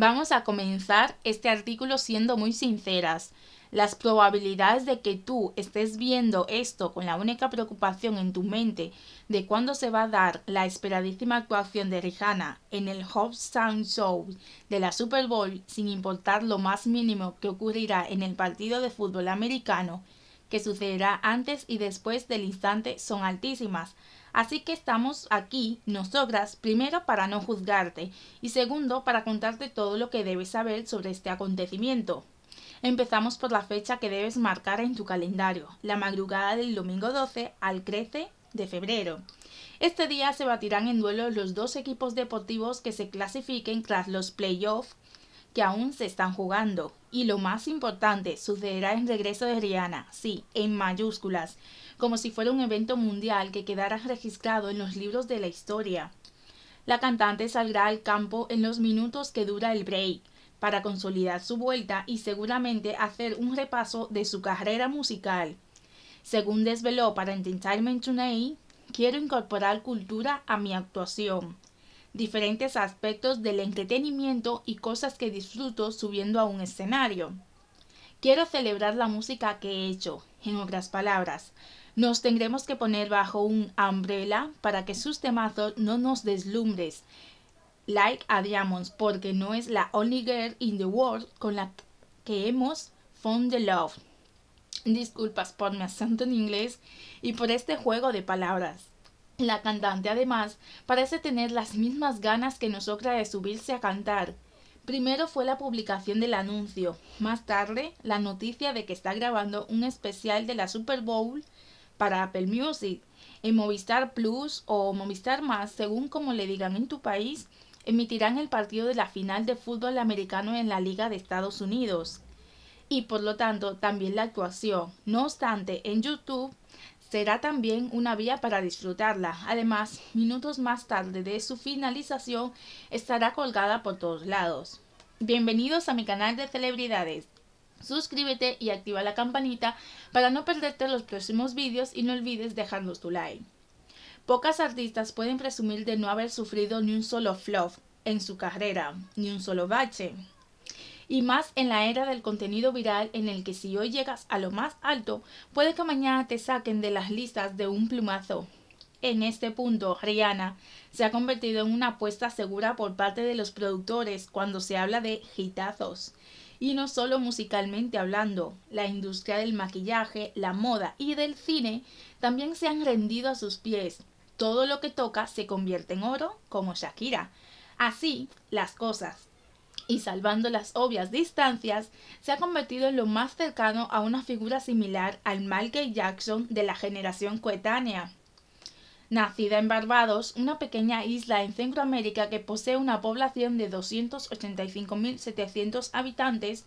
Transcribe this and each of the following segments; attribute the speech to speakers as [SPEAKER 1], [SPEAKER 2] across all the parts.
[SPEAKER 1] Vamos a comenzar este artículo siendo muy sinceras. Las probabilidades de que tú estés viendo esto con la única preocupación en tu mente de cuándo se va a dar la esperadísima actuación de Rihanna en el Hobbs Sound Show de la Super Bowl, sin importar lo más mínimo que ocurrirá en el partido de fútbol americano, que sucederá antes y después del instante, son altísimas Así que estamos aquí, nosotras, primero para no juzgarte y segundo para contarte todo lo que debes saber sobre este acontecimiento. Empezamos por la fecha que debes marcar en tu calendario, la madrugada del domingo 12 al 13 de febrero. Este día se batirán en duelo los dos equipos deportivos que se clasifiquen tras los playoffs aún se están jugando. Y lo más importante, sucederá el regreso de Rihanna, sí, en mayúsculas, como si fuera un evento mundial que quedara registrado en los libros de la historia. La cantante saldrá al campo en los minutos que dura el break, para consolidar su vuelta y seguramente hacer un repaso de su carrera musical. Según desveló para Entertainment Tonight, quiero incorporar cultura a mi actuación diferentes aspectos del entretenimiento y cosas que disfruto subiendo a un escenario. Quiero celebrar la música que he hecho, en otras palabras. Nos tendremos que poner bajo un umbrella para que sus temazos no nos deslumbres. Like a Diamonds, porque no es la only girl in the world con la que hemos found the love. Disculpas por mi acento en inglés y por este juego de palabras. La cantante, además, parece tener las mismas ganas que nosotras de subirse a cantar. Primero fue la publicación del anuncio, más tarde la noticia de que está grabando un especial de la Super Bowl para Apple Music, en Movistar Plus o Movistar Más, según como le digan en tu país, emitirán el partido de la final de fútbol americano en la Liga de Estados Unidos. Y por lo tanto, también la actuación. No obstante, en YouTube será también una vía para disfrutarla. Además, minutos más tarde de su finalización estará colgada por todos lados. Bienvenidos a mi canal de celebridades. Suscríbete y activa la campanita para no perderte los próximos vídeos y no olvides dejarnos tu like. Pocas artistas pueden presumir de no haber sufrido ni un solo flop en su carrera, ni un solo bache, y más en la era del contenido viral en el que si hoy llegas a lo más alto, puede que mañana te saquen de las listas de un plumazo. En este punto, Rihanna se ha convertido en una apuesta segura por parte de los productores cuando se habla de hitazos. Y no solo musicalmente hablando, la industria del maquillaje, la moda y del cine también se han rendido a sus pies. Todo lo que toca se convierte en oro, como Shakira. Así las cosas y salvando las obvias distancias, se ha convertido en lo más cercano a una figura similar al Michael Jackson de la generación coetánea. Nacida en Barbados, una pequeña isla en Centroamérica que posee una población de 285.700 habitantes,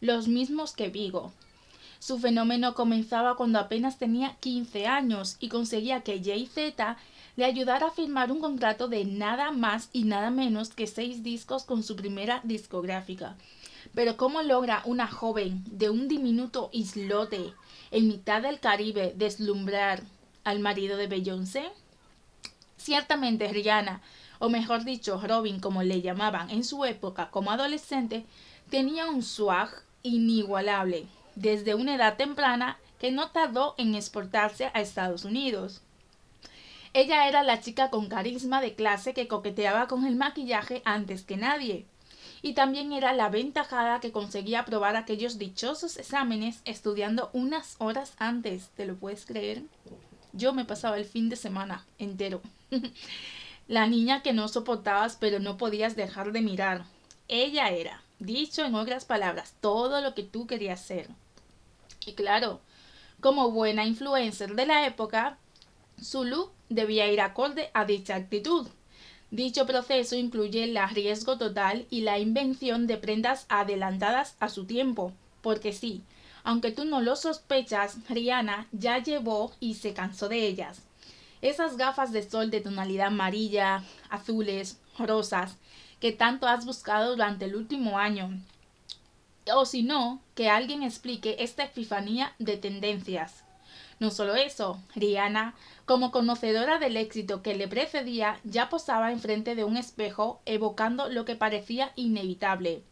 [SPEAKER 1] los mismos que Vigo. Su fenómeno comenzaba cuando apenas tenía 15 años y conseguía que Jay Z le ayudara a firmar un contrato de nada más y nada menos que seis discos con su primera discográfica. Pero ¿cómo logra una joven de un diminuto islote en mitad del Caribe deslumbrar al marido de Beyoncé? Ciertamente Rihanna, o mejor dicho Robin como le llamaban en su época como adolescente, tenía un swag inigualable desde una edad temprana que no tardó en exportarse a Estados Unidos. Ella era la chica con carisma de clase que coqueteaba con el maquillaje antes que nadie. Y también era la ventajada que conseguía aprobar aquellos dichosos exámenes estudiando unas horas antes. ¿Te lo puedes creer? Yo me pasaba el fin de semana entero. la niña que no soportabas pero no podías dejar de mirar. Ella era, dicho en otras palabras, todo lo que tú querías ser. Y claro, como buena influencer de la época, su look debía ir acorde a dicha actitud. Dicho proceso incluye el riesgo total y la invención de prendas adelantadas a su tiempo, porque sí, aunque tú no lo sospechas, Rihanna ya llevó y se cansó de ellas. Esas gafas de sol de tonalidad amarilla, azules, rosas, que tanto has buscado durante el último año. O si no, que alguien explique esta epifanía de tendencias. No solo eso, Rihanna, como conocedora del éxito que le precedía, ya posaba enfrente de un espejo evocando lo que parecía inevitable.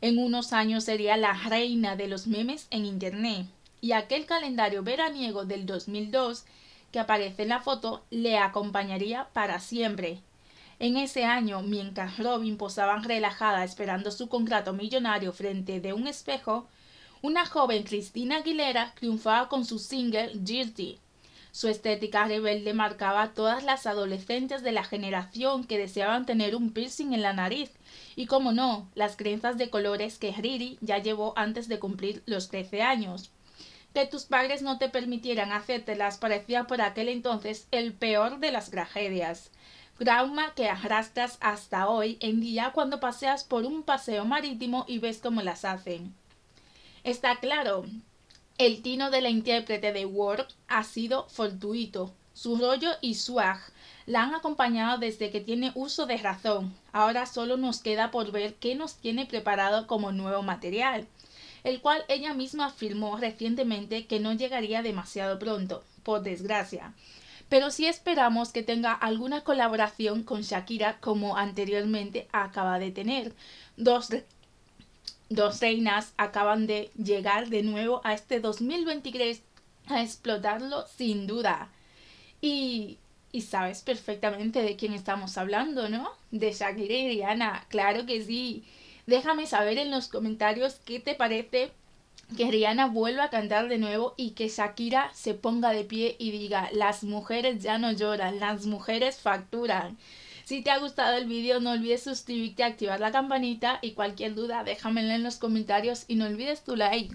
[SPEAKER 1] En unos años sería la reina de los memes en Internet, y aquel calendario veraniego del 2002 que aparece en la foto le acompañaría para siempre. En ese año, mientras Robin posaba relajada esperando su contrato millonario frente de un espejo, una joven Cristina Aguilera triunfaba con su single Dirty. Su estética rebelde marcaba a todas las adolescentes de la generación que deseaban tener un piercing en la nariz y, como no, las creencias de colores que Riri ya llevó antes de cumplir los 13 años. Que tus padres no te permitieran hacértelas parecía por aquel entonces el peor de las tragedias trauma que arrastras hasta hoy en día cuando paseas por un paseo marítimo y ves cómo las hacen. Está claro, el tino de la intérprete de Work ha sido fortuito. Su rollo y ag la han acompañado desde que tiene uso de razón. Ahora solo nos queda por ver qué nos tiene preparado como nuevo material, el cual ella misma afirmó recientemente que no llegaría demasiado pronto, por desgracia. Pero sí esperamos que tenga alguna colaboración con Shakira como anteriormente acaba de tener. Dos Dos reinas acaban de llegar de nuevo a este 2023 a explotarlo sin duda. Y, y sabes perfectamente de quién estamos hablando, ¿no? De Shakira y Rihanna, claro que sí. Déjame saber en los comentarios qué te parece que Rihanna vuelva a cantar de nuevo y que Shakira se ponga de pie y diga, las mujeres ya no lloran, las mujeres facturan. Si te ha gustado el vídeo no olvides suscribirte, activar la campanita y cualquier duda déjamela en los comentarios y no olvides tu like.